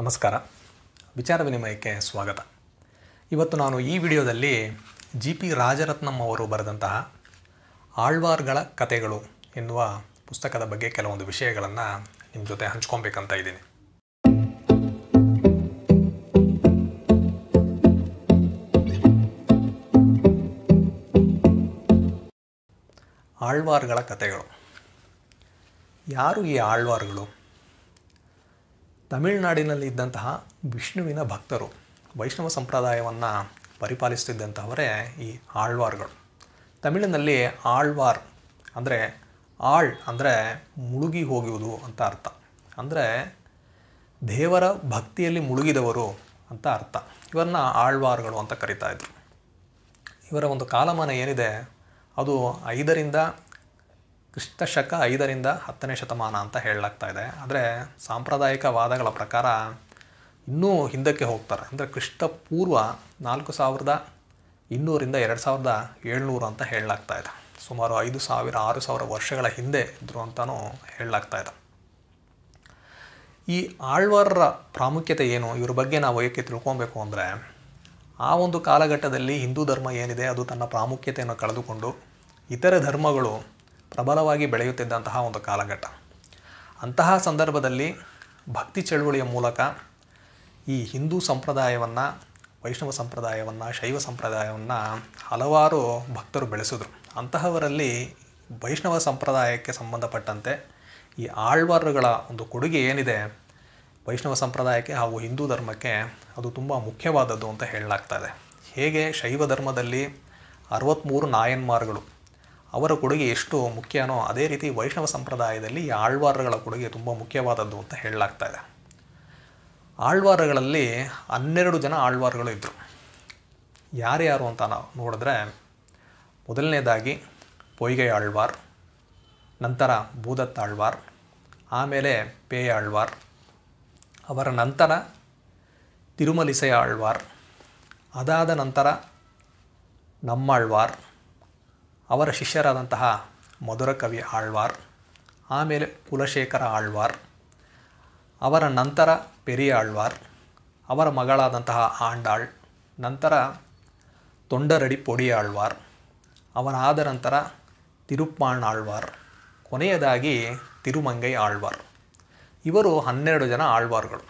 ನಮಸ್ಕಾರ ವಿಚಾರ ವಿನಿಮಯಕ್ಕೆ ಸ್ವಾಗತ ಇವತ್ತು ನಾನು ಈ ವಿಡಿಯೋದಲ್ಲಿ ಜಿ ಪಿ ರಾಜರತ್ನಂ ಅವರು ಬರೆದಂತಹ ಆಳ್ವಾರ್ಗಳ ಕತೆಗಳು ಎನ್ನುವ ಪುಸ್ತಕದ ಬಗ್ಗೆ ಕೆಲವೊಂದು ವಿಷಯಗಳನ್ನು ನಿಮ್ಮ ಜೊತೆ ಹಂಚ್ಕೊಬೇಕಂತ ಇದ್ದೀನಿ ಆಳ್ವಾರ್ಗಳ ಕಥೆಗಳು ಯಾರು ಈ ಆಳ್ವಾರ್ಗಳು ತಮಿಳುನಾಡಿನಲ್ಲಿ ಇದ್ದಂತಹ ವಿಷ್ಣುವಿನ ಭಕ್ತರು ವೈಷ್ಣವ ಸಂಪ್ರದಾಯವನ್ನು ಪರಿಪಾಲಿಸ್ತಿದ್ದಂತಹವರೇ ಈ ಆಳ್ವಾರ್ಗಳು ತಮಿಳಿನಲ್ಲಿ ಆಳ್ವಾರ್ ಅಂದರೆ ಆಳ್ ಅಂದರೆ ಮುಳುಗಿ ಹೋಗುವುದು ಅಂತ ಅರ್ಥ ಅಂದರೆ ದೇವರ ಭಕ್ತಿಯಲ್ಲಿ ಮುಳುಗಿದವರು ಅಂತ ಅರ್ಥ ಇವರನ್ನ ಆಳ್ವಾರ್ಗಳು ಅಂತ ಕರಿತಾ ಇದ್ರು ಇವರ ಒಂದು ಕಾಲಮಾನ ಏನಿದೆ ಅದು ಐದರಿಂದ ಕ್ರಿಸ್ತ ಶಕ ಐದರಿಂದ ಹತ್ತನೇ ಶತಮಾನ ಅಂತ ಹೇಳಲಾಗ್ತಾ ಇದೆ ಆದರೆ ಸಾಂಪ್ರದಾಯಿಕ ವಾದಗಳ ಪ್ರಕಾರ ಇನ್ನೂ ಹಿಂದಕ್ಕೆ ಹೋಗ್ತಾರೆ ಅಂದರೆ ಕ್ರಿಸ್ತ ಪೂರ್ವ ನಾಲ್ಕು ಸಾವಿರದ ಇನ್ನೂರಿಂದ ಎರಡು ಸಾವಿರದ ಏಳ್ನೂರು ಅಂತ ಹೇಳಲಾಗ್ತಾ ಇದೆ ಸುಮಾರು ಐದು ಸಾವಿರ ಆರು ಸಾವಿರ ವರ್ಷಗಳ ಹಿಂದೆ ಇದ್ದರು ಅಂತಲೂ ಹೇಳಲಾಗ್ತಾ ಇದೆ ಈ ಆಳ್ವಾರರ ಪ್ರಾಮುಖ್ಯತೆ ಏನು ಇವ್ರ ಬಗ್ಗೆ ನಾವು ಏಕೆ ತಿಳ್ಕೊಬೇಕು ಅಂದರೆ ಆ ಒಂದು ಕಾಲಘಟ್ಟದಲ್ಲಿ ಹಿಂದೂ ಧರ್ಮ ಏನಿದೆ ಅದು ತನ್ನ ಪ್ರಾಮುಖ್ಯತೆಯನ್ನು ಕಳೆದುಕೊಂಡು ಇತರೆ ಧರ್ಮಗಳು ಪ್ರಬಲವಾಗಿ ಬೆಳೆಯುತ್ತಿದ್ದಂತಹ ಒಂದು ಕಾಲಘಟ್ಟ ಅಂತಹ ಸಂದರ್ಭದಲ್ಲಿ ಭಕ್ತಿ ಚಳುವಳಿಯ ಮೂಲಕ ಈ ಹಿಂದೂ ಸಂಪ್ರದಾಯವನ್ನು ವೈಷ್ಣವ ಸಂಪ್ರದಾಯವನ್ನು ಶೈವ ಸಂಪ್ರದಾಯವನ್ನು ಹಲವಾರು ಭಕ್ತರು ಬೆಳೆಸಿದರು ಅಂತಹವರಲ್ಲಿ ವೈಷ್ಣವ ಸಂಪ್ರದಾಯಕ್ಕೆ ಸಂಬಂಧಪಟ್ಟಂತೆ ಈ ಆಳ್ವಾರುಗಳ ಒಂದು ಕೊಡುಗೆ ಏನಿದೆ ವೈಷ್ಣವ ಸಂಪ್ರದಾಯಕ್ಕೆ ಹಾಗೂ ಹಿಂದೂ ಧರ್ಮಕ್ಕೆ ಅದು ತುಂಬ ಮುಖ್ಯವಾದದ್ದು ಅಂತ ಹೇಳಲಾಗ್ತಾ ಇದೆ ಹೇಗೆ ಶೈವ ಧರ್ಮದಲ್ಲಿ ಅರವತ್ತ್ಮೂರು ನಾಯನ್ಮಾರ್ಗಳು ಅವರ ಕೊಡುಗೆ ಎಷ್ಟು ಮುಖ್ಯನೋ ಅದೇ ರೀತಿ ವೈಷ್ಣವ ಸಂಪ್ರದಾಯದಲ್ಲಿ ಆಳ್ವಾರಗಳ ಕೊಡುಗೆ ತುಂಬ ಮುಖ್ಯವಾದದ್ದು ಅಂತ ಹೇಳಲಾಗ್ತಾ ಇದೆ ಆಳ್ವಾರಗಳಲ್ಲಿ ಹನ್ನೆರಡು ಜನ ಆಳ್ವಾರಗಳು ಇದ್ದರು ಯಾರ್ಯಾರು ಅಂತ ನಾವು ನೋಡಿದ್ರೆ ಮೊದಲನೇದಾಗಿ ಪೊಯ್ಗೆ ಆಳ್ವಾರ್ ನಂತರ ಭೂದತ್ ಆಳ್ವಾರ್ ಆಮೇಲೆ ಪೇಯ ಆಳ್ವಾರ್ ಅವರ ನಂತರ ತಿರುಮಲಿಸೆಯ ಆಳ್ವಾರ್ ಅದಾದ ನಂತರ ನಮ್ಮಾಳ್ವಾರ್ ಅವರ ಶಿಷ್ಯರಾದಂತಹ ಮಧುರ ಕವಿ ಆಳ್ವಾರ್ ಆಮೇಲೆ ಕುಲಶೇಖರ ಆಳ್ವಾರ್ ಅವರ ನಂತರ ಪೆರಿಯ ಆಳ್ವಾರ್ ಅವರ ಮಗಳಾದಂತಹ ಆಂಡಾಳ್ ನಂತರ ತೊಂಡರಡಿ ಪೊಡಿ ಆಳ್ವಾರ್ ಅವನಾದ ನಂತರ ತಿರುಪ್ಪಾಣ್ ಆಳ್ವಾರ್ ಕೊನೆಯದಾಗಿ ತಿರುಮಂಗೈ ಆಳ್ವಾರ್ ಇವರು ಹನ್ನೆರಡು ಜನ ಆಳ್ವಾರ್ಗಳು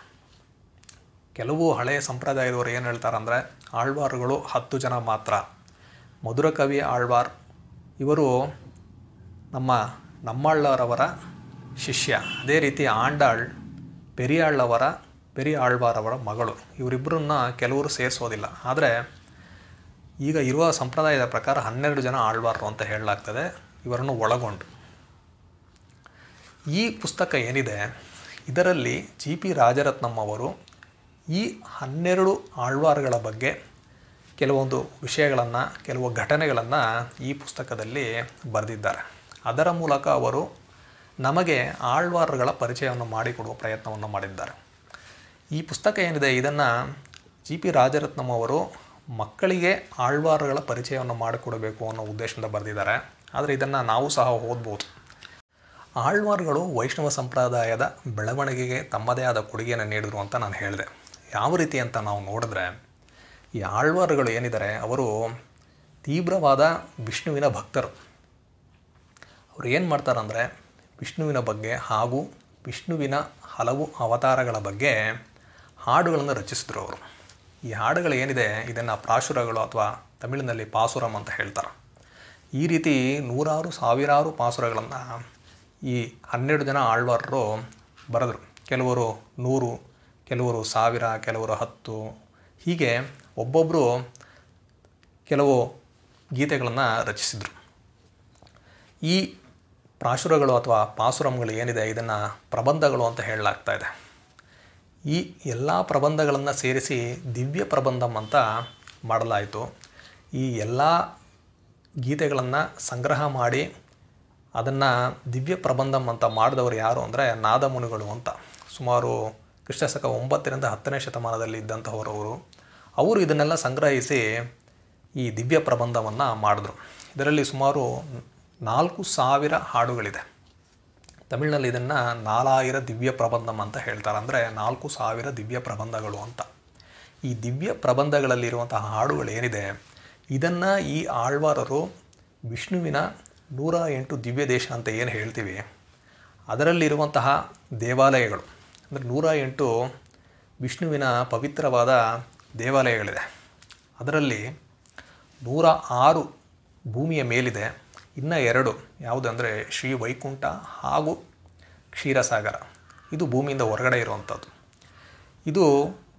ಕೆಲವು ಹಳೆಯ ಸಂಪ್ರದಾಯದವರು ಏನು ಅಂದರೆ ಆಳ್ವಾರ್ಗಳು ಹತ್ತು ಜನ ಮಾತ್ರ ಮಧುರಕವಿ ಆಳ್ವಾರ್ ಇವರು ನಮ್ಮ ನಮ್ಮಳ್ಳವರವರ ಶಿಷ್ಯ ಅದೇ ರೀತಿ ಆಂಡಾಳ್ ಪೆರಿಯಾಳ್ಳವರ ಆಳ್ವಾರವರ ಮಗಳು ಇವರಿಬ್ಬರನ್ನ ಕೆಲವರು ಸೇರಿಸೋದಿಲ್ಲ ಆದರೆ ಈಗ ಇರುವ ಸಂಪ್ರದಾಯದ ಪ್ರಕಾರ ಹನ್ನೆರಡು ಜನ ಆಳ್ವಾರರು ಅಂತ ಹೇಳಲಾಗ್ತದೆ ಇವರನ್ನು ಒಳಗೊಂಡು ಈ ಪುಸ್ತಕ ಏನಿದೆ ಇದರಲ್ಲಿ ಜಿ ಪಿ ರಾಜರತ್ನಮ್ಮವರು ಅವರು ಈ ಹನ್ನೆರಡು ಆಳ್ವಾರ್ಗಳ ಬಗ್ಗೆ ಕೆಲವೊಂದು ವಿಷಯಗಳನ್ನು ಕೆಲವು ಘಟನೆಗಳನ್ನು ಈ ಪುಸ್ತಕದಲ್ಲಿ ಬರೆದಿದ್ದಾರೆ ಅದರ ಮೂಲಕ ಅವರು ನಮಗೆ ಆಳ್ವಾರ್ಗಳ ಪರಿಚಯವನ್ನು ಮಾಡಿಕೊಡುವ ಪ್ರಯತ್ನವನ್ನು ಮಾಡಿದ್ದಾರೆ ಈ ಪುಸ್ತಕ ಏನಿದೆ ಇದನ್ನು ಜಿ ಪಿ ರಾಜರತ್ನಂ ಅವರು ಮಕ್ಕಳಿಗೆ ಆಳ್ವಾರ್ಗಳ ಪರಿಚಯವನ್ನು ಮಾಡಿಕೊಡಬೇಕು ಅನ್ನೋ ಉದ್ದೇಶದಿಂದ ಬರೆದಿದ್ದಾರೆ ಆದರೆ ಇದನ್ನು ನಾವು ಸಹ ಓದ್ಬೋದು ಆಳ್ವಾರ್ಗಳು ವೈಷ್ಣವ ಸಂಪ್ರದಾಯದ ಬೆಳವಣಿಗೆಗೆ ತಮ್ಮದೇ ಆದ ಕೊಡುಗೆಯನ್ನು ನೀಡಿದರು ಅಂತ ನಾನು ಹೇಳಿದೆ ಯಾವ ರೀತಿ ಅಂತ ನಾವು ನೋಡಿದ್ರೆ ಈ ಆಳ್ವಾರ್ಗಳು ಏನಿದ್ದಾರೆ ಅವರು ತೀವ್ರವಾದ ವಿಷ್ಣುವಿನ ಭಕ್ತರು ಅವರು ಏನು ಮಾಡ್ತಾರಂದರೆ ವಿಷ್ಣುವಿನ ಬಗ್ಗೆ ಹಾಗೂ ವಿಷ್ಣುವಿನ ಹಲವು ಅವತಾರಗಳ ಬಗ್ಗೆ ಹಾಡುಗಳನ್ನು ರಚಿಸಿದ್ರು ಅವರು ಈ ಹಾಡುಗಳು ಏನಿದೆ ಇದನ್ನು ಪ್ರಾಶುರಗಳು ಅಥವಾ ತಮಿಳಿನಲ್ಲಿ ಪಾಸುರಂ ಅಂತ ಹೇಳ್ತಾರೆ ಈ ರೀತಿ ನೂರಾರು ಸಾವಿರಾರು ಪಾಸುರಗಳನ್ನು ಈ ಹನ್ನೆರಡು ಜನ ಆಳ್ವಾರರು ಬರೆದರು ಕೆಲವರು ನೂರು ಕೆಲವರು ಸಾವಿರ ಕೆಲವರು ಹತ್ತು ಹೀಗೆ ಒಬ್ಬೊಬ್ಬರು ಕೆಲವು ಗೀತೆಗಳನ್ನು ರಚಿಸಿದರು ಈ ಪ್ರಾಶುರಗಳು ಅಥವಾ ಪಾಸುರಂಗಳು ಏನಿದೆ ಇದನ್ನು ಪ್ರಬಂಧಗಳು ಅಂತ ಹೇಳಲಾಗ್ತಾ ಇದೆ ಈ ಎಲ್ಲ ಪ್ರಬಂಧಗಳನ್ನು ಸೇರಿಸಿ ದಿವ್ಯ ಪ್ರಬಂಧಂ ಅಂತ ಮಾಡಲಾಯಿತು ಈ ಎಲ್ಲ ಗೀತೆಗಳನ್ನು ಸಂಗ್ರಹ ಮಾಡಿ ಅದನ್ನು ದಿವ್ಯ ಪ್ರಬಂಧಂ ಅಂತ ಮಾಡಿದವರು ಯಾರು ಅಂದರೆ ನಾದಮುನಿಗಳು ಅಂತ ಸುಮಾರು ಕ್ರಿಸ್ತಶಕ ಒಂಬತ್ತರಿಂದ ಹತ್ತನೇ ಶತಮಾನದಲ್ಲಿ ಇದ್ದಂಥವರವರು ಅವರು ಇದನ್ನೆಲ್ಲ ಸಂಗ್ರಹಿಸಿ ಈ ದಿವ್ಯ ಪ್ರಬಂಧವನ್ನು ಮಾಡಿದ್ರು ಇದರಲ್ಲಿ ಸುಮಾರು ನಾಲ್ಕು ಸಾವಿರ ಹಾಡುಗಳಿದೆ ತಮಿಳಿನಲ್ಲಿ ಇದನ್ನು ನಾಲಾಯಿರ ದಿವ್ಯ ಪ್ರಬಂಧಮ್ ಅಂತ ಹೇಳ್ತಾರೆ ಅಂದರೆ ನಾಲ್ಕು ಸಾವಿರ ದಿವ್ಯ ಪ್ರಬಂಧಗಳು ಅಂತ ಈ ದಿವ್ಯ ಪ್ರಬಂಧಗಳಲ್ಲಿರುವಂತಹ ಹಾಡುಗಳು ಏನಿದೆ ಇದನ್ನು ಈ ಆಳ್ವಾರರು ವಿಷ್ಣುವಿನ ನೂರ ಎಂಟು ದಿವ್ಯ ದೇಶ ಅಂತ ಏನು ಹೇಳ್ತೀವಿ ಅದರಲ್ಲಿರುವಂತಹ ದೇವಾಲಯಗಳು ಅಂದರೆ ನೂರ ಎಂಟು ವಿಷ್ಣುವಿನ ಪವಿತ್ರವಾದ ದೇವಾಲಯಗಳಿದೆ ಅದರಲ್ಲಿ ನೂರ ಆರು ಭೂಮಿಯ ಮೇಲಿದೆ ಇನ್ನು ಎರಡು ಯಾವುದಂದರೆ ಶ್ರೀ ವೈಕುಂಠ ಹಾಗೂ ಕ್ಷೀರಸಾಗರ ಇದು ಭೂಮಿಯಿಂದ ಹೊರಗಡೆ ಇರುವಂಥದ್ದು ಇದು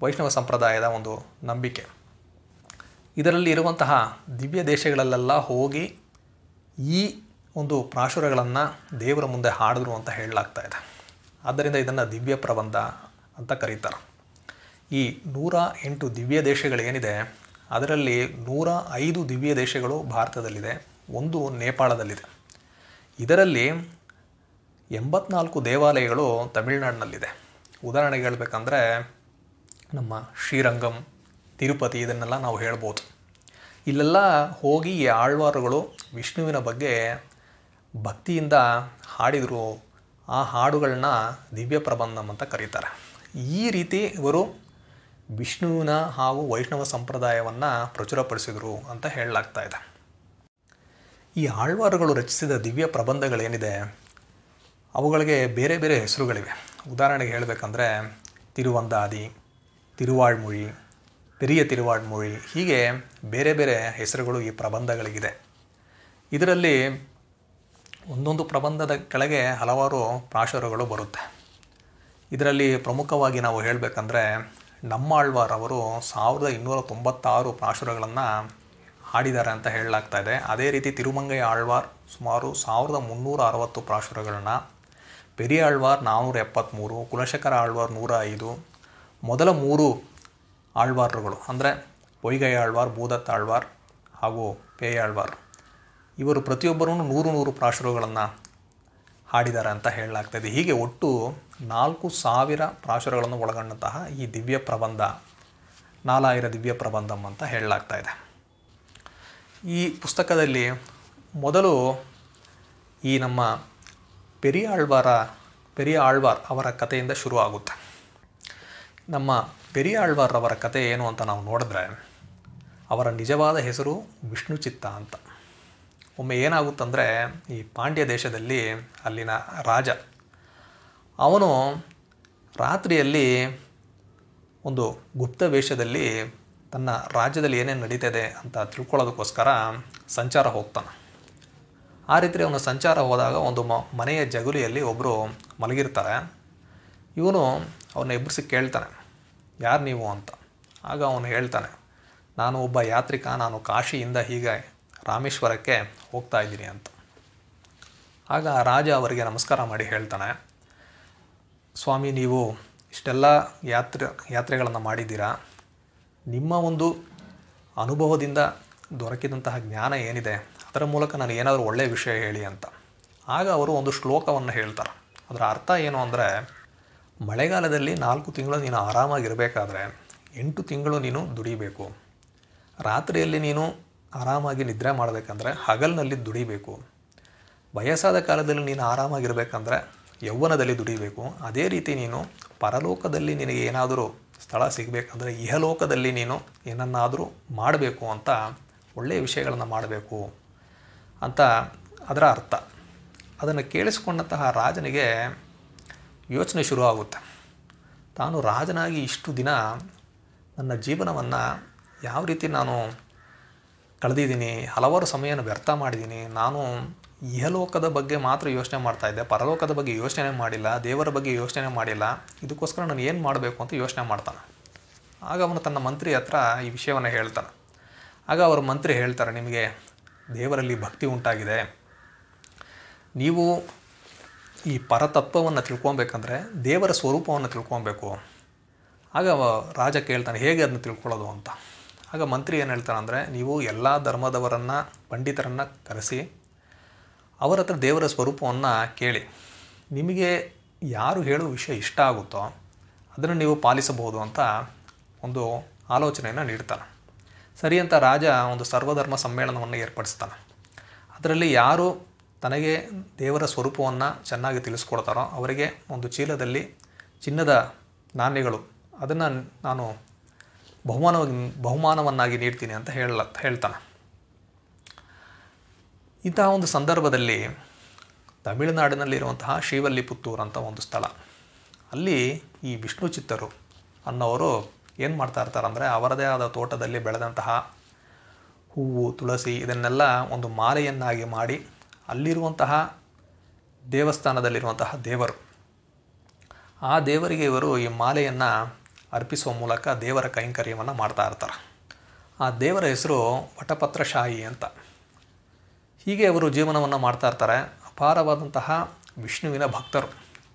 ವೈಷ್ಣವ ಸಂಪ್ರದಾಯದ ಒಂದು ನಂಬಿಕೆ ಇದರಲ್ಲಿ ಇರುವಂತಹ ದಿವ್ಯ ದೇಶಗಳಲ್ಲೆಲ್ಲ ಹೋಗಿ ಈ ಒಂದು ಪ್ರಾಶುರಗಳನ್ನು ದೇವರ ಮುಂದೆ ಹಾಡಿದ್ರು ಅಂತ ಹೇಳಲಾಗ್ತಾ ಇದೆ ಆದ್ದರಿಂದ ಇದನ್ನು ದಿವ್ಯ ಪ್ರಬಂಧ ಅಂತ ಕರೀತಾರೆ ಈ ನೂರ ಎಂಟು ದಿವ್ಯ ದೇಶಗಳೇನಿದೆ ಅದರಲ್ಲಿ ನೂರ ಐದು ದಿವ್ಯ ದೇಶಗಳು ಭಾರತದಲ್ಲಿದೆ ಒಂದು ನೇಪಾಳದಲ್ಲಿದೆ ಇದರಲ್ಲಿ ಎಂಬತ್ನಾಲ್ಕು ದೇವಾಲಯಗಳು ತಮಿಳ್ನಾಡಿನಲ್ಲಿದೆ ಉದಾಹರಣೆಗೆ ಹೇಳಬೇಕಂದ್ರೆ ನಮ್ಮ ಶ್ರೀರಂಗಂ ತಿರುಪತಿ ಇದನ್ನೆಲ್ಲ ನಾವು ಹೇಳ್ಬೋದು ಇಲ್ಲೆಲ್ಲ ಹೋಗಿ ಆಳ್ವಾರುಗಳು ವಿಷ್ಣುವಿನ ಬಗ್ಗೆ ಭಕ್ತಿಯಿಂದ ಹಾಡಿದರು ಆ ಹಾಡುಗಳನ್ನ ದಿವ್ಯ ಪ್ರಬಂಧಂ ಅಂತ ಕರೀತಾರೆ ಈ ರೀತಿ ಇವರು ವಿಷ್ಣುವಿನ ಹಾಗೂ ವೈಷ್ಣವ ಸಂಪ್ರದಾಯವನ್ನು ಪ್ರಚುರಪಡಿಸಿದರು ಅಂತ ಹೇಳಲಾಗ್ತಾ ಇದೆ ಈ ಆಳ್ವಾರುಗಳು ರಚಿಸಿದ ದಿವ್ಯ ಪ್ರಬಂಧಗಳೇನಿದೆ ಅವುಗಳಿಗೆ ಬೇರೆ ಬೇರೆ ಹೆಸರುಗಳಿವೆ ಉದಾಹರಣೆಗೆ ಹೇಳಬೇಕಂದ್ರೆ ತಿರುವಂದಾದಿ ತಿರುವಾಳ್ಮುಳಿ ಪೆರಿಯ ತಿರುವಾಳ್ಮುಳಿ ಹೀಗೆ ಬೇರೆ ಬೇರೆ ಹೆಸರುಗಳು ಈ ಪ್ರಬಂಧಗಳಿಗಿದೆ ಇದರಲ್ಲಿ ಒಂದೊಂದು ಪ್ರಬಂಧದ ಕೆಳಗೆ ಹಲವಾರು ಪ್ರಾಶರಗಳು ಬರುತ್ತೆ ಇದರಲ್ಲಿ ಪ್ರಮುಖವಾಗಿ ನಾವು ಹೇಳಬೇಕಂದ್ರೆ ಅವರು ಸಾವಿರದ ಇನ್ನೂರ ತೊಂಬತ್ತಾರು ಪ್ರಾಶುರಗಳನ್ನು ಹಾಡಿದ್ದಾರೆ ಅಂತ ಹೇಳಲಾಗ್ತಾ ಇದೆ ಅದೇ ರೀತಿ ತಿರುಮಂಗೈ ಆಳ್ವಾರ್ ಸುಮಾರು ಸಾವಿರದ ಮುನ್ನೂರ ಅರವತ್ತು ಪ್ರಾಶುರಗಳನ್ನು ಪೆರಿಯ ಆಳ್ವಾರ್ ನಾನ್ನೂರ ಎಪ್ಪತ್ತ್ಮೂರು ಕುಲಶೇಖರ ಆಳ್ವಾರ್ ನೂರ ಐದು ಮೊದಲ ಮೂರು ಆಳ್ವಾರ್ಗಳು ಅಂದರೆ ವೈಗೈ ಆಳ್ವಾರ್ ಭೂದತ್ ಆಳ್ವಾರ್ ಹಾಗೂ ಪೇಯಾಳ್ವಾರ್ ಇವರು ಪ್ರತಿಯೊಬ್ಬರೂ ನೂರು ನೂರು ಪ್ರಾಶುರಗಳನ್ನು ಹಾಡಿದ್ದಾರೆ ಅಂತ ಹೇಳಲಾಗ್ತದೆ ಹೀಗೆ ಒಟ್ಟು ನಾಲ್ಕು ಸಾವಿರ ಪ್ರಾಶುರಗಳನ್ನು ಒಳಗೊಂಡಂತಹ ಈ ದಿವ್ಯ ಪ್ರಬಂಧ ನಾಲಾಯಿರ ದಿವ್ಯ ಪ್ರಬಂಧಂ ಅಂತ ಹೇಳಲಾಗ್ತಾ ಇದೆ ಈ ಪುಸ್ತಕದಲ್ಲಿ ಮೊದಲು ಈ ನಮ್ಮ ಪೆರಿಯ ಆಳ್ವಾರ ಪೆರಿಯ ಆಳ್ವಾರ್ ಅವರ ಕಥೆಯಿಂದ ಶುರು ಆಗುತ್ತೆ ನಮ್ಮ ಪೆರಿಯ ಆಳ್ವಾರ್ ಅವರ ಕಥೆ ಏನು ಅಂತ ನಾವು ನೋಡಿದ್ರೆ ಅವರ ನಿಜವಾದ ಹೆಸರು ವಿಷ್ಣು ಚಿತ್ತ ಅಂತ ಒಮ್ಮೆ ಏನಾಗುತ್ತಂದರೆ ಈ ಪಾಂಡ್ಯ ದೇಶದಲ್ಲಿ ಅಲ್ಲಿನ ರಾಜ ಅವನು ರಾತ್ರಿಯಲ್ಲಿ ಒಂದು ಗುಪ್ತ ವೇಷದಲ್ಲಿ ತನ್ನ ರಾಜ್ಯದಲ್ಲಿ ಏನೇನು ನಡೀತದೆ ಅಂತ ತಿಳ್ಕೊಳ್ಳೋದಕ್ಕೋಸ್ಕರ ಸಂಚಾರ ಹೋಗ್ತಾನೆ ಆ ರೀತಿ ಅವನು ಸಂಚಾರ ಹೋದಾಗ ಒಂದು ಮ ಮನೆಯ ಜಗುಲಿಯಲ್ಲಿ ಒಬ್ಬರು ಮಲಗಿರ್ತಾರೆ ಇವನು ಅವನ ಎಬ್ಬರಿಸಿ ಕೇಳ್ತಾನೆ ಯಾರು ನೀವು ಅಂತ ಆಗ ಅವನು ಹೇಳ್ತಾನೆ ನಾನು ಒಬ್ಬ ಯಾತ್ರಿಕ ನಾನು ಕಾಶಿಯಿಂದ ಹೀಗೆ ರಾಮೇಶ್ವರಕ್ಕೆ ಹೋಗ್ತಾ ಇದ್ದೀನಿ ಅಂತ ಆಗ ರಾಜ ಅವರಿಗೆ ನಮಸ್ಕಾರ ಮಾಡಿ ಹೇಳ್ತಾನೆ ಸ್ವಾಮಿ ನೀವು ಇಷ್ಟೆಲ್ಲ ಯಾತ್ರೆ ಯಾತ್ರೆಗಳನ್ನು ಮಾಡಿದ್ದೀರಾ ನಿಮ್ಮ ಒಂದು ಅನುಭವದಿಂದ ದೊರಕಿದಂತಹ ಜ್ಞಾನ ಏನಿದೆ ಅದರ ಮೂಲಕ ನಾನು ಏನಾದರೂ ಒಳ್ಳೆಯ ವಿಷಯ ಹೇಳಿ ಅಂತ ಆಗ ಅವರು ಒಂದು ಶ್ಲೋಕವನ್ನು ಹೇಳ್ತಾರೆ ಅದರ ಅರ್ಥ ಏನು ಅಂದರೆ ಮಳೆಗಾಲದಲ್ಲಿ ನಾಲ್ಕು ತಿಂಗಳು ನೀನು ಆರಾಮಾಗಿರಬೇಕಾದ್ರೆ ಎಂಟು ತಿಂಗಳು ನೀನು ದುಡಿಬೇಕು ರಾತ್ರಿಯಲ್ಲಿ ನೀನು ಆರಾಮಾಗಿ ನಿದ್ರೆ ಮಾಡಬೇಕಂದ್ರೆ ಹಗಲಿನಲ್ಲಿ ದುಡಿಬೇಕು ವಯಸ್ಸಾದ ಕಾಲದಲ್ಲಿ ನೀನು ಆರಾಮಾಗಿರಬೇಕಂದ್ರೆ ಯೌವನದಲ್ಲಿ ದುಡಿಬೇಕು ಅದೇ ರೀತಿ ನೀನು ಪರಲೋಕದಲ್ಲಿ ನಿನಗೆ ಏನಾದರೂ ಸ್ಥಳ ಸಿಗಬೇಕಂದ್ರೆ ಇಹಲೋಕದಲ್ಲಿ ನೀನು ಏನನ್ನಾದರೂ ಮಾಡಬೇಕು ಅಂತ ಒಳ್ಳೆಯ ವಿಷಯಗಳನ್ನು ಮಾಡಬೇಕು ಅಂತ ಅದರ ಅರ್ಥ ಅದನ್ನು ಕೇಳಿಸ್ಕೊಂಡಂತಹ ರಾಜನಿಗೆ ಯೋಚನೆ ಶುರುವಾಗುತ್ತೆ ತಾನು ರಾಜನಾಗಿ ಇಷ್ಟು ದಿನ ನನ್ನ ಜೀವನವನ್ನು ಯಾವ ರೀತಿ ನಾನು ಕಳೆದಿದ್ದೀನಿ ಹಲವಾರು ಸಮಯನ ವ್ಯರ್ಥ ಮಾಡಿದ್ದೀನಿ ನಾನು ಇಹಲೋಕದ ಬಗ್ಗೆ ಮಾತ್ರ ಯೋಚನೆ ಮಾಡ್ತಾ ಇದ್ದೆ ಪರಲೋಕದ ಬಗ್ಗೆ ಯೋಚನೆ ಮಾಡಿಲ್ಲ ದೇವರ ಬಗ್ಗೆ ಯೋಚನೆ ಮಾಡಿಲ್ಲ ಇದಕ್ಕೋಸ್ಕರ ನಾನು ಏನು ಮಾಡಬೇಕು ಅಂತ ಯೋಚನೆ ಮಾಡ್ತಾನೆ ಆಗ ಅವನು ತನ್ನ ಮಂತ್ರಿ ಹತ್ರ ಈ ವಿಷಯವನ್ನು ಹೇಳ್ತಾನೆ ಆಗ ಅವರ ಮಂತ್ರಿ ಹೇಳ್ತಾರೆ ನಿಮಗೆ ದೇವರಲ್ಲಿ ಭಕ್ತಿ ಉಂಟಾಗಿದೆ ನೀವು ಈ ಪರತತ್ವವನ್ನು ತಿಳ್ಕೊಬೇಕಂದ್ರೆ ದೇವರ ಸ್ವರೂಪವನ್ನು ತಿಳ್ಕೊಬೇಕು ಆಗ ರಾಜ ಕೇಳ್ತಾನೆ ಹೇಗೆ ಅದನ್ನು ತಿಳ್ಕೊಳ್ಳೋದು ಅಂತ ಆಗ ಮಂತ್ರಿ ಏನು ಹೇಳ್ತಾರೆ ಅಂದರೆ ನೀವು ಎಲ್ಲ ಧರ್ಮದವರನ್ನು ಪಂಡಿತರನ್ನು ಕರೆಸಿ ಅವರ ಹತ್ರ ದೇವರ ಸ್ವರೂಪವನ್ನು ಕೇಳಿ ನಿಮಗೆ ಯಾರು ಹೇಳೋ ವಿಷಯ ಇಷ್ಟ ಆಗುತ್ತೋ ಅದನ್ನು ನೀವು ಪಾಲಿಸಬಹುದು ಅಂತ ಒಂದು ಆಲೋಚನೆಯನ್ನು ನೀಡ್ತಾನೆ ಸರಿ ಅಂತ ರಾಜ ಒಂದು ಸರ್ವಧರ್ಮ ಸಮ್ಮೇಳನವನ್ನು ಏರ್ಪಡಿಸ್ತಾನೆ ಅದರಲ್ಲಿ ಯಾರು ತನಗೆ ದೇವರ ಸ್ವರೂಪವನ್ನು ಚೆನ್ನಾಗಿ ತಿಳಿಸ್ಕೊಡ್ತಾರೋ ಅವರಿಗೆ ಒಂದು ಚೀಲದಲ್ಲಿ ಚಿನ್ನದ ನಾಣ್ಯಗಳು ಅದನ್ನು ನಾನು ಬಹುಮಾನ ಬಹುಮಾನವನ್ನಾಗಿ ನೀಡ್ತೀನಿ ಅಂತ ಹೇಳ ಹೇಳ್ತಾನೆ ಇಂತಹ ಒಂದು ಸಂದರ್ಭದಲ್ಲಿ ತಮಿಳುನಾಡಿನಲ್ಲಿರುವಂತಹ ಪುತ್ತೂರು ಅಂತ ಒಂದು ಸ್ಥಳ ಅಲ್ಲಿ ಈ ವಿಷ್ಣು ಚಿತ್ತರು ಅನ್ನೋರು ಏನು ಮಾಡ್ತಾ ಇರ್ತಾರಂದರೆ ಅವರದೇ ಆದ ತೋಟದಲ್ಲಿ ಬೆಳೆದಂತಹ ಹೂವು ತುಳಸಿ ಇದನ್ನೆಲ್ಲ ಒಂದು ಮಾಲೆಯನ್ನಾಗಿ ಮಾಡಿ ಅಲ್ಲಿರುವಂತಹ ದೇವಸ್ಥಾನದಲ್ಲಿರುವಂತಹ ದೇವರು ಆ ದೇವರಿಗೆ ಇವರು ಈ ಮಾಲೆಯನ್ನು ಅರ್ಪಿಸುವ ಮೂಲಕ ದೇವರ ಕೈಂಕರ್ಯವನ್ನು ಮಾಡ್ತಾ ಇರ್ತಾರೆ ಆ ದೇವರ ಹೆಸರು ವಟಪತ್ರಶಾಹಿ ಅಂತ ಹೀಗೆ ಅವರು ಜೀವನವನ್ನು ಮಾಡ್ತಾ ಇರ್ತಾರೆ ಅಪಾರವಾದಂತಹ ವಿಷ್ಣುವಿನ ಭಕ್ತರು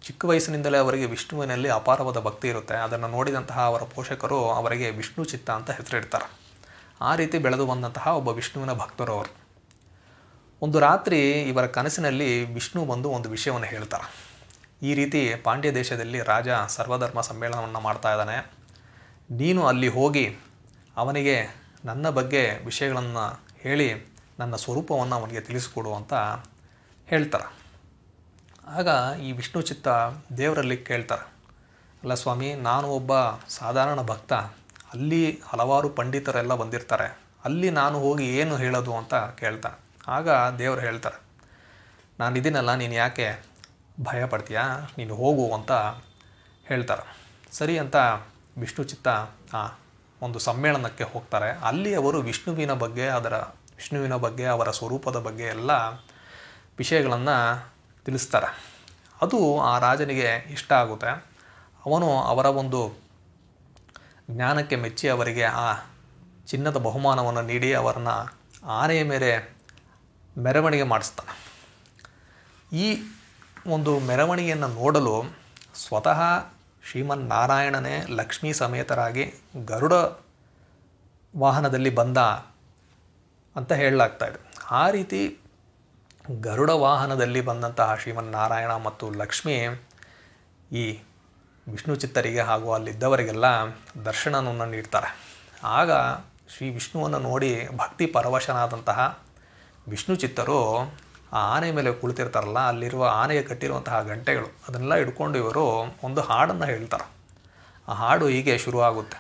ಚಿಕ್ಕ ವಯಸ್ಸಿನಿಂದಲೇ ಅವರಿಗೆ ವಿಷ್ಣುವಿನಲ್ಲಿ ಅಪಾರವಾದ ಭಕ್ತಿ ಇರುತ್ತೆ ಅದನ್ನು ನೋಡಿದಂತಹ ಅವರ ಪೋಷಕರು ಅವರಿಗೆ ವಿಷ್ಣು ಚಿತ್ತ ಅಂತ ಹೆಸರಿಡ್ತಾರೆ ಆ ರೀತಿ ಬೆಳೆದು ಬಂದಂತಹ ಒಬ್ಬ ವಿಷ್ಣುವಿನ ಭಕ್ತರು ಅವರು ಒಂದು ರಾತ್ರಿ ಇವರ ಕನಸಿನಲ್ಲಿ ವಿಷ್ಣು ಬಂದು ಒಂದು ವಿಷಯವನ್ನು ಹೇಳ್ತಾರೆ ಈ ರೀತಿ ಪಾಂಡ್ಯ ದೇಶದಲ್ಲಿ ರಾಜ ಸರ್ವಧರ್ಮ ಸಮ್ಮೇಳನವನ್ನು ಮಾಡ್ತಾ ಇದ್ದಾನೆ ನೀನು ಅಲ್ಲಿ ಹೋಗಿ ಅವನಿಗೆ ನನ್ನ ಬಗ್ಗೆ ವಿಷಯಗಳನ್ನು ಹೇಳಿ ನನ್ನ ಸ್ವರೂಪವನ್ನು ಅವನಿಗೆ ತಿಳಿಸಿಕೊಡು ಅಂತ ಹೇಳ್ತಾರೆ ಆಗ ಈ ವಿಷ್ಣು ಚಿತ್ತ ದೇವರಲ್ಲಿ ಕೇಳ್ತಾರೆ ಅಲ್ಲ ಸ್ವಾಮಿ ನಾನು ಒಬ್ಬ ಸಾಧಾರಣ ಭಕ್ತ ಅಲ್ಲಿ ಹಲವಾರು ಪಂಡಿತರೆಲ್ಲ ಬಂದಿರ್ತಾರೆ ಅಲ್ಲಿ ನಾನು ಹೋಗಿ ಏನು ಹೇಳೋದು ಅಂತ ಕೇಳ್ತಾನೆ ಆಗ ದೇವರು ಹೇಳ್ತಾರೆ ನಾನು ಇದೀನಲ್ಲ ನೀನು ಯಾಕೆ ಭಯ ಪಡ್ತೀಯಾ ನೀನು ಹೋಗು ಅಂತ ಹೇಳ್ತಾರೆ ಸರಿ ಅಂತ ವಿಷ್ಣು ಚಿತ್ತ ಒಂದು ಸಮ್ಮೇಳನಕ್ಕೆ ಹೋಗ್ತಾರೆ ಅಲ್ಲಿ ಅವರು ವಿಷ್ಣುವಿನ ಬಗ್ಗೆ ಅದರ ವಿಷ್ಣುವಿನ ಬಗ್ಗೆ ಅವರ ಸ್ವರೂಪದ ಬಗ್ಗೆ ಎಲ್ಲ ವಿಷಯಗಳನ್ನು ತಿಳಿಸ್ತಾರೆ ಅದು ಆ ರಾಜನಿಗೆ ಇಷ್ಟ ಆಗುತ್ತೆ ಅವನು ಅವರ ಒಂದು ಜ್ಞಾನಕ್ಕೆ ಮೆಚ್ಚಿ ಅವರಿಗೆ ಆ ಚಿನ್ನದ ಬಹುಮಾನವನ್ನು ನೀಡಿ ಅವರನ್ನು ಆನೆಯ ಮೇಲೆ ಮೆರವಣಿಗೆ ಮಾಡಿಸ್ತಾನೆ ಈ ಒಂದು ಮೆರವಣಿಗೆಯನ್ನು ನೋಡಲು ಸ್ವತಃ ಶ್ರೀಮನ್ನಾರಾಯಣನೇ ಲಕ್ಷ್ಮೀ ಸಮೇತರಾಗಿ ಗರುಡ ವಾಹನದಲ್ಲಿ ಬಂದ ಅಂತ ಹೇಳಲಾಗ್ತಾ ಇದೆ ಆ ರೀತಿ ಗರುಡ ವಾಹನದಲ್ಲಿ ಬಂದಂತಹ ಶ್ರೀಮನ್ನಾರಾಯಣ ಮತ್ತು ಲಕ್ಷ್ಮಿ ಈ ವಿಷ್ಣು ಚಿತ್ತರಿಗೆ ಹಾಗೂ ಅಲ್ಲಿದ್ದವರಿಗೆಲ್ಲ ದರ್ಶನವನ್ನು ನೀಡ್ತಾರೆ ಆಗ ಶ್ರೀ ವಿಷ್ಣುವನ್ನು ನೋಡಿ ಭಕ್ತಿ ಪರವಶನಾದಂತಹ ವಿಷ್ಣು ಚಿತ್ತರು ಆ ಆನೆ ಮೇಲೆ ಕುಳಿತಿರ್ತಾರಲ್ಲ ಅಲ್ಲಿರುವ ಆನೆಗೆ ಕಟ್ಟಿರುವಂತಹ ಗಂಟೆಗಳು ಅದನ್ನೆಲ್ಲ ಇಟ್ಕೊಂಡು ಇವರು ಒಂದು ಹಾಡನ್ನು ಹೇಳ್ತಾರೆ ಆ ಹಾಡು ಹೀಗೆ ಶುರುವಾಗುತ್ತೆ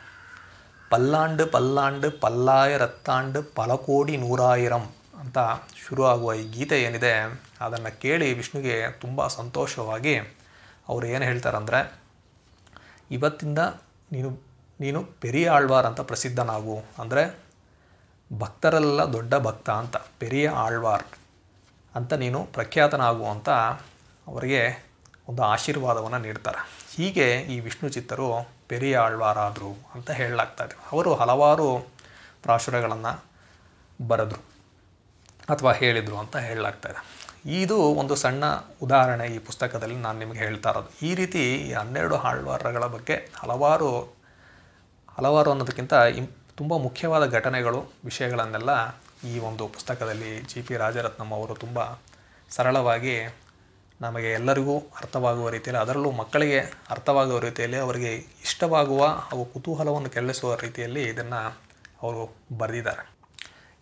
ಪಲ್ಲಾಂಡು ಪಲ್ಲಾಂಡು ಪಲ್ಲಾಯ ರತ್ತಾಂಡು ಪಲಕೋಡಿ ನೂರಾಯಿರಂ ಅಂತ ಶುರುವಾಗುವ ಈ ಗೀತೆ ಏನಿದೆ ಅದನ್ನು ಕೇಳಿ ವಿಷ್ಣುಗೆ ತುಂಬ ಸಂತೋಷವಾಗಿ ಅವರು ಏನು ಹೇಳ್ತಾರಂದರೆ ಇವತ್ತಿಂದ ನೀನು ನೀನು ಪೆರಿಯ ಆಳ್ವಾರ್ ಅಂತ ಪ್ರಸಿದ್ಧನಾಗು ಅಂದರೆ ಭಕ್ತರೆಲ್ಲ ದೊಡ್ಡ ಭಕ್ತ ಅಂತ ಪೆರಿಯ ಆಳ್ವಾರ್ ಅಂತ ನೀನು ಪ್ರಖ್ಯಾತನಾಗುವಂಥ ಅವರಿಗೆ ಒಂದು ಆಶೀರ್ವಾದವನ್ನು ನೀಡ್ತಾರೆ ಹೀಗೆ ಈ ವಿಷ್ಣು ಚಿತ್ತರು ಪೆರಿಯ ಆಳ್ವಾರಾದರು ಅಂತ ಹೇಳಲಾಗ್ತದೆ ಅವರು ಹಲವಾರು ಪ್ರಾಶುರಗಳನ್ನು ಬರೆದ್ರು ಅಥವಾ ಹೇಳಿದರು ಅಂತ ಹೇಳಲಾಗ್ತದೆ ಇದು ಒಂದು ಸಣ್ಣ ಉದಾಹರಣೆ ಈ ಪುಸ್ತಕದಲ್ಲಿ ನಾನು ನಿಮಗೆ ಹೇಳ್ತಾ ಇರೋದು ಈ ರೀತಿ ಈ ಹನ್ನೆರಡು ಆಳ್ವಾರಗಳ ಬಗ್ಗೆ ಹಲವಾರು ಹಲವಾರು ಅನ್ನೋದಕ್ಕಿಂತ ಇಂ ತುಂಬ ಮುಖ್ಯವಾದ ಘಟನೆಗಳು ವಿಷಯಗಳನ್ನೆಲ್ಲ ಈ ಒಂದು ಪುಸ್ತಕದಲ್ಲಿ ಜಿ ಪಿ ರಾಜರತ್ನಂ ಅವರು ತುಂಬ ಸರಳವಾಗಿ ನಮಗೆ ಎಲ್ಲರಿಗೂ ಅರ್ಥವಾಗುವ ರೀತಿಯಲ್ಲಿ ಅದರಲ್ಲೂ ಮಕ್ಕಳಿಗೆ ಅರ್ಥವಾಗುವ ರೀತಿಯಲ್ಲಿ ಅವರಿಗೆ ಇಷ್ಟವಾಗುವ ಹಾಗೂ ಕುತೂಹಲವನ್ನು ಕೆರಳಿಸುವ ರೀತಿಯಲ್ಲಿ ಇದನ್ನು ಅವರು ಬರೆದಿದ್ದಾರೆ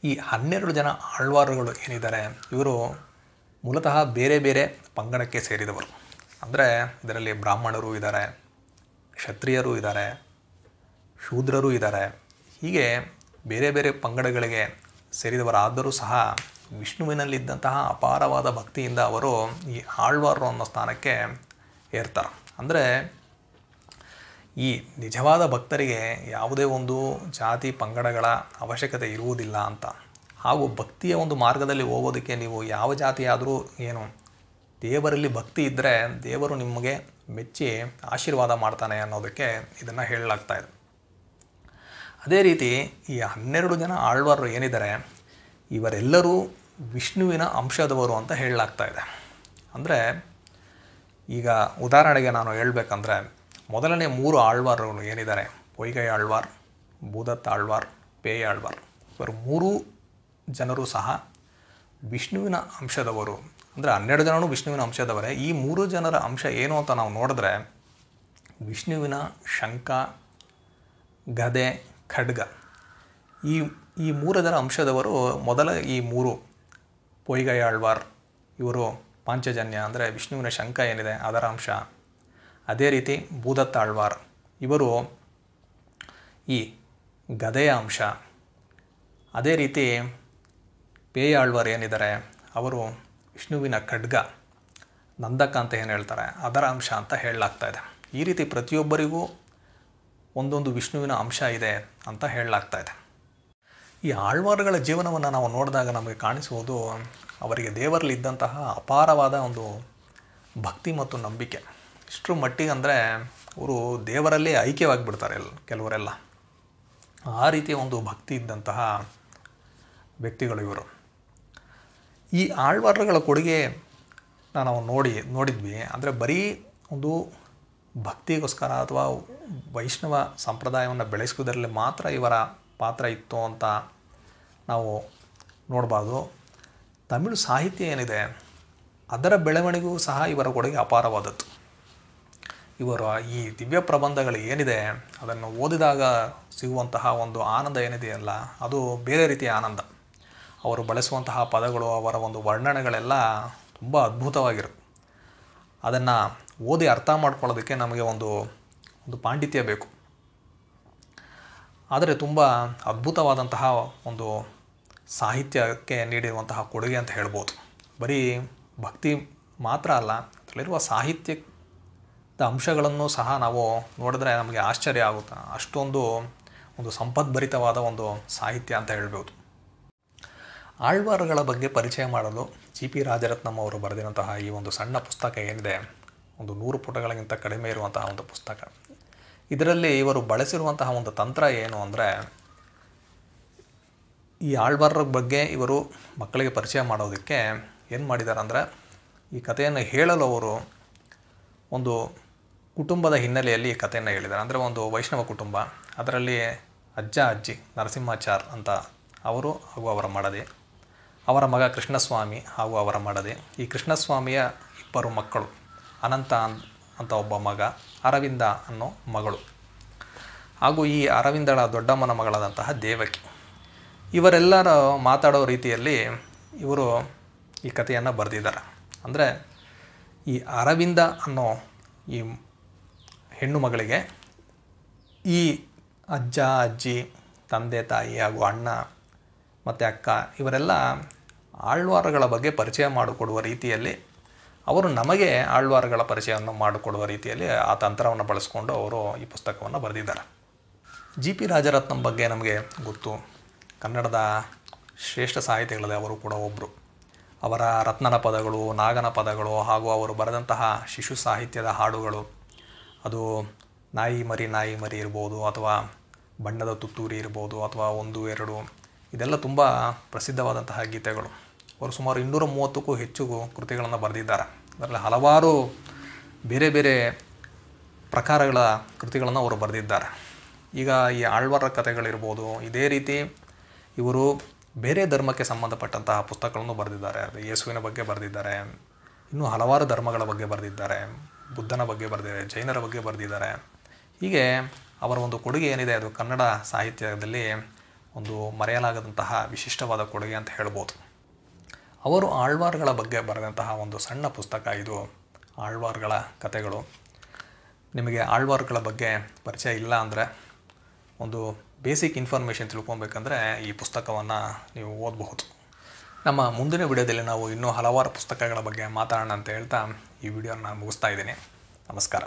ಈ ಹನ್ನೆರಡು ಜನ ಆಳ್ವಾರುಗಳು ಏನಿದ್ದಾರೆ ಇವರು ಮೂಲತಃ ಬೇರೆ ಬೇರೆ ಪಂಗಡಕ್ಕೆ ಸೇರಿದವರು ಅಂದರೆ ಇದರಲ್ಲಿ ಬ್ರಾಹ್ಮಣರು ಇದ್ದಾರೆ ಕ್ಷತ್ರಿಯರು ಇದ್ದಾರೆ ಶೂದ್ರರು ಇದ್ದಾರೆ ಹೀಗೆ ಬೇರೆ ಬೇರೆ ಪಂಗಡಗಳಿಗೆ ಸೇರಿದವರಾದರೂ ಸಹ ವಿಷ್ಣುವಿನಲ್ಲಿದ್ದಂತಹ ಅಪಾರವಾದ ಭಕ್ತಿಯಿಂದ ಅವರು ಈ ಆಳ್ವಾರರು ಅನ್ನೋ ಸ್ಥಾನಕ್ಕೆ ಏರ್ತಾರೆ ಅಂದರೆ ಈ ನಿಜವಾದ ಭಕ್ತರಿಗೆ ಯಾವುದೇ ಒಂದು ಜಾತಿ ಪಂಗಡಗಳ ಅವಶ್ಯಕತೆ ಇರುವುದಿಲ್ಲ ಅಂತ ಹಾಗೂ ಭಕ್ತಿಯ ಒಂದು ಮಾರ್ಗದಲ್ಲಿ ಹೋಗೋದಕ್ಕೆ ನೀವು ಯಾವ ಜಾತಿಯಾದರೂ ಏನು ದೇವರಲ್ಲಿ ಭಕ್ತಿ ಇದ್ದರೆ ದೇವರು ನಿಮಗೆ ಮೆಚ್ಚಿ ಆಶೀರ್ವಾದ ಮಾಡ್ತಾನೆ ಅನ್ನೋದಕ್ಕೆ ಇದನ್ನು ಹೇಳಲಾಗ್ತಾ ಇದೆ ಅದೇ ರೀತಿ ಈ ಹನ್ನೆರಡು ಜನ ಆಳ್ವಾರರು ಏನಿದ್ದಾರೆ ಇವರೆಲ್ಲರೂ ವಿಷ್ಣುವಿನ ಅಂಶದವರು ಅಂತ ಹೇಳಲಾಗ್ತಾ ಇದೆ ಅಂದರೆ ಈಗ ಉದಾಹರಣೆಗೆ ನಾನು ಹೇಳಬೇಕಂದ್ರೆ ಮೊದಲನೇ ಮೂರು ಆಳ್ವಾರಗಳು ಏನಿದ್ದಾರೆ ಪೊಯ್ಗೈ ಆಳ್ವಾರ್ ಭೂದತ್ ಆಳ್ವಾರ್ ಪೇಯ ಆಳ್ವಾರ್ ಇವರು ಮೂರು ಜನರು ಸಹ ವಿಷ್ಣುವಿನ ಅಂಶದವರು ಅಂದರೆ ಹನ್ನೆರಡು ಜನರು ವಿಷ್ಣುವಿನ ಅಂಶದವರೇ ಈ ಮೂರು ಜನರ ಅಂಶ ಏನು ಅಂತ ನಾವು ನೋಡಿದ್ರೆ ವಿಷ್ಣುವಿನ ಶಂಕ ಗದೆ ಖಡ್ಗ ಈ ಈ ಮೂರದರ ಅಂಶದವರು ಮೊದಲ ಈ ಮೂರು ಪೊಯ್ಗಯಾಳ್ವಾರ್ ಇವರು ಪಾಂಚಜನ್ಯ ಅಂದರೆ ವಿಷ್ಣುವಿನ ಶಂಕ ಏನಿದೆ ಅದರ ಅಂಶ ಅದೇ ರೀತಿ ಭೂದತ್ತ ಆಳ್ವಾರ್ ಇವರು ಈ ಗದೆಯ ಅಂಶ ಅದೇ ರೀತಿ ಪೇಯ ಏನಿದ್ದಾರೆ ಅವರು ವಿಷ್ಣುವಿನ ಖಡ್ಗ ನಂದಕ ಅಂತ ಏನು ಹೇಳ್ತಾರೆ ಅದರ ಅಂಶ ಅಂತ ಹೇಳಲಾಗ್ತಾ ಇದೆ ಈ ರೀತಿ ಪ್ರತಿಯೊಬ್ಬರಿಗೂ ಒಂದೊಂದು ವಿಷ್ಣುವಿನ ಅಂಶ ಇದೆ ಅಂತ ಹೇಳಲಾಗ್ತಾ ಇದೆ ಈ ಆಳ್ವಾರುಗಳ ಜೀವನವನ್ನು ನಾವು ನೋಡಿದಾಗ ನಮಗೆ ಕಾಣಿಸುವುದು ಅವರಿಗೆ ದೇವರಲ್ಲಿ ಇದ್ದಂತಹ ಅಪಾರವಾದ ಒಂದು ಭಕ್ತಿ ಮತ್ತು ನಂಬಿಕೆ ಇಷ್ಟರ ಮಟ್ಟಿಗೆ ಅಂದರೆ ಅವರು ದೇವರಲ್ಲೇ ಐಕ್ಯವಾಗಿಬಿಡ್ತಾರೆ ಎಲ್ಲ ಕೆಲವರೆಲ್ಲ ಆ ರೀತಿಯ ಒಂದು ಭಕ್ತಿ ಇದ್ದಂತಹ ವ್ಯಕ್ತಿಗಳು ಇವರು ಈ ಆಳ್ವಾರಗಳ ಕೊಡುಗೆ ನಾವು ನೋಡಿ ನೋಡಿದ್ವಿ ಅಂದರೆ ಬರೀ ಒಂದು ಭಕ್ತಿಗೋಸ್ಕರ ಅಥವಾ ವೈಷ್ಣವ ಸಂಪ್ರದಾಯವನ್ನು ಬೆಳೆಸುವುದರಲ್ಲಿ ಮಾತ್ರ ಇವರ ಪಾತ್ರ ಇತ್ತು ಅಂತ ನಾವು ನೋಡಬಾರ್ದು ತಮಿಳು ಸಾಹಿತ್ಯ ಏನಿದೆ ಅದರ ಬೆಳವಣಿಗೆಗೂ ಸಹ ಇವರ ಕೊಡುಗೆ ಅಪಾರವಾದದ್ದು ಇವರ ಈ ದಿವ್ಯ ಪ್ರಬಂಧಗಳು ಏನಿದೆ ಅದನ್ನು ಓದಿದಾಗ ಸಿಗುವಂತಹ ಒಂದು ಆನಂದ ಏನಿದೆಯಲ್ಲ ಅದು ಬೇರೆ ರೀತಿಯ ಆನಂದ ಅವರು ಬಳಸುವಂತಹ ಪದಗಳು ಅವರ ಒಂದು ವರ್ಣನೆಗಳೆಲ್ಲ ತುಂಬ ಅದ್ಭುತವಾಗಿರು ಅದನ್ನು ಓದಿ ಅರ್ಥ ಮಾಡ್ಕೊಳ್ಳೋದಕ್ಕೆ ನಮಗೆ ಒಂದು ಒಂದು ಪಾಂಡಿತ್ಯ ಬೇಕು ಆದರೆ ತುಂಬ ಅದ್ಭುತವಾದಂತಹ ಒಂದು ಸಾಹಿತ್ಯಕ್ಕೆ ನೀಡಿರುವಂತಹ ಕೊಡುಗೆ ಅಂತ ಹೇಳ್ಬೋದು ಬರೀ ಭಕ್ತಿ ಮಾತ್ರ ಅಲ್ಲ ಅದರಲ್ಲಿರುವ ಸಾಹಿತ್ಯದ ಅಂಶಗಳನ್ನು ಸಹ ನಾವು ನೋಡಿದ್ರೆ ನಮಗೆ ಆಶ್ಚರ್ಯ ಆಗುತ್ತೆ ಅಷ್ಟೊಂದು ಒಂದು ಸಂಪದ್ಭರಿತವಾದ ಒಂದು ಸಾಹಿತ್ಯ ಅಂತ ಹೇಳ್ಬೋದು ಆಳ್ವಾರಗಳ ಬಗ್ಗೆ ಪರಿಚಯ ಮಾಡಲು ಜಿ ಪಿ ರಾಜರತ್ನಂ ಅವರು ಬರೆದಿರುವಂತಹ ಈ ಒಂದು ಸಣ್ಣ ಪುಸ್ತಕ ಏನಿದೆ ಒಂದು ನೂರು ಪುಟಗಳಿಗಿಂತ ಕಡಿಮೆ ಇರುವಂತಹ ಒಂದು ಪುಸ್ತಕ ಇದರಲ್ಲಿ ಇವರು ಬಳಸಿರುವಂತಹ ಒಂದು ತಂತ್ರ ಏನು ಅಂದರೆ ಈ ಆಳ್ವಾರರ ಬಗ್ಗೆ ಇವರು ಮಕ್ಕಳಿಗೆ ಪರಿಚಯ ಮಾಡೋದಕ್ಕೆ ಏನು ಮಾಡಿದ್ದಾರೆ ಅಂದರೆ ಈ ಕಥೆಯನ್ನು ಹೇಳಲು ಅವರು ಒಂದು ಕುಟುಂಬದ ಹಿನ್ನೆಲೆಯಲ್ಲಿ ಈ ಕಥೆಯನ್ನು ಹೇಳಿದ್ದಾರೆ ಅಂದರೆ ಒಂದು ವೈಷ್ಣವ ಕುಟುಂಬ ಅದರಲ್ಲಿ ಅಜ್ಜ ಅಜ್ಜಿ ನರಸಿಂಹಾಚಾರ್ ಅಂತ ಅವರು ಹಾಗೂ ಅವರ ಮಡದಿ ಅವರ ಮಗ ಕೃಷ್ಣಸ್ವಾಮಿ ಹಾಗೂ ಅವರ ಮಡದಿ ಈ ಕೃಷ್ಣಸ್ವಾಮಿಯ ಇಬ್ಬರು ಮಕ್ಕಳು ಅನಂತ ಅಂತ ಒಬ್ಬ ಮಗ ಅರವಿಂದ ಅನ್ನೋ ಮಗಳು ಹಾಗೂ ಈ ಅರವಿಂದಳ ದೊಡ್ಡಮ್ಮನ ಮಗಳಾದಂತಹ ದೇವಕಿ ಇವರೆಲ್ಲರ ಮಾತಾಡೋ ರೀತಿಯಲ್ಲಿ ಇವರು ಈ ಕಥೆಯನ್ನು ಬರೆದಿದ್ದಾರೆ ಅಂದರೆ ಈ ಅರವಿಂದ ಅನ್ನೋ ಈ ಹೆಣ್ಣು ಮಗಳಿಗೆ ಈ ಅಜ್ಜ ಅಜ್ಜಿ ತಂದೆ ತಾಯಿ ಹಾಗೂ ಅಣ್ಣ ಮತ್ತು ಅಕ್ಕ ಇವರೆಲ್ಲ ಆಳ್ವಾರಗಳ ಬಗ್ಗೆ ಪರಿಚಯ ಮಾಡಿಕೊಡುವ ರೀತಿಯಲ್ಲಿ ಅವರು ನಮಗೆ ಆಳ್ವಾರ್ಗಳ ಪರಿಚಯವನ್ನು ಮಾಡಿಕೊಡುವ ರೀತಿಯಲ್ಲಿ ಆ ತಂತ್ರವನ್ನು ಬಳಸ್ಕೊಂಡು ಅವರು ಈ ಪುಸ್ತಕವನ್ನು ಬರೆದಿದ್ದಾರೆ ಜಿ ಪಿ ರಾಜರತ್ನಂ ಬಗ್ಗೆ ನಮಗೆ ಗೊತ್ತು ಕನ್ನಡದ ಶ್ರೇಷ್ಠ ಸಾಹಿತಿಗಳಲ್ಲಿ ಅವರು ಕೂಡ ಒಬ್ಬರು ಅವರ ರತ್ನನ ಪದಗಳು ನಾಗನ ಪದಗಳು ಹಾಗೂ ಅವರು ಬರೆದಂತಹ ಶಿಶು ಸಾಹಿತ್ಯದ ಹಾಡುಗಳು ಅದು ನಾಯಿ ಮರಿ ನಾಯಿ ಮರಿ ಇರ್ಬೋದು ಅಥವಾ ಬಣ್ಣದ ತುತ್ತೂರಿ ಇರ್ಬೋದು ಅಥವಾ ಒಂದು ಎರಡು ಇದೆಲ್ಲ ತುಂಬ ಪ್ರಸಿದ್ಧವಾದಂತಹ ಗೀತೆಗಳು ಅವರು ಸುಮಾರು ಇನ್ನೂರ ಮೂವತ್ತಕ್ಕೂ ಹೆಚ್ಚು ಕೃತಿಗಳನ್ನು ಬರೆದಿದ್ದಾರೆ ಅದರಲ್ಲಿ ಹಲವಾರು ಬೇರೆ ಬೇರೆ ಪ್ರಕಾರಗಳ ಕೃತಿಗಳನ್ನು ಅವರು ಬರೆದಿದ್ದಾರೆ ಈಗ ಈ ಆಳ್ವಾರ ಕಥೆಗಳಿರ್ಬೋದು ಇದೇ ರೀತಿ ಇವರು ಬೇರೆ ಧರ್ಮಕ್ಕೆ ಸಂಬಂಧಪಟ್ಟಂತಹ ಪುಸ್ತಕಗಳನ್ನು ಬರೆದಿದ್ದಾರೆ ಅದು ಯೇಸುವಿನ ಬಗ್ಗೆ ಬರೆದಿದ್ದಾರೆ ಇನ್ನೂ ಹಲವಾರು ಧರ್ಮಗಳ ಬಗ್ಗೆ ಬರೆದಿದ್ದಾರೆ ಬುದ್ಧನ ಬಗ್ಗೆ ಬರೆದಿದ್ದಾರೆ ಜೈನರ ಬಗ್ಗೆ ಬರೆದಿದ್ದಾರೆ ಹೀಗೆ ಅವರ ಒಂದು ಕೊಡುಗೆ ಏನಿದೆ ಅದು ಕನ್ನಡ ಸಾಹಿತ್ಯದಲ್ಲಿ ಒಂದು ಮರೆಯಲಾಗದಂತಹ ವಿಶಿಷ್ಟವಾದ ಕೊಡುಗೆ ಅಂತ ಹೇಳ್ಬೋದು ಅವರು ಆಳ್ವಾರ್ಗಳ ಬಗ್ಗೆ ಬರೆದಂತಹ ಒಂದು ಸಣ್ಣ ಪುಸ್ತಕ ಇದು ಆಳ್ವಾರ್ಗಳ ಕಥೆಗಳು ನಿಮಗೆ ಆಳ್ವಾರ್ಗಳ ಬಗ್ಗೆ ಪರಿಚಯ ಇಲ್ಲ ಅಂದರೆ ಒಂದು ಬೇಸಿಕ್ ಇನ್ಫಾರ್ಮೇಷನ್ ತಿಳ್ಕೊಬೇಕಂದ್ರೆ ಈ ಪುಸ್ತಕವನ್ನು ನೀವು ಓದಬಹುದು ನಮ್ಮ ಮುಂದಿನ ವಿಡಿಯೋದಲ್ಲಿ ನಾವು ಇನ್ನೂ ಹಲವಾರು ಪುಸ್ತಕಗಳ ಬಗ್ಗೆ ಮಾತಾಡೋಣ ಅಂತ ಹೇಳ್ತಾ ಈ ವಿಡಿಯೋನ ಮುಗಿಸ್ತಾ ಇದ್ದೀನಿ ನಮಸ್ಕಾರ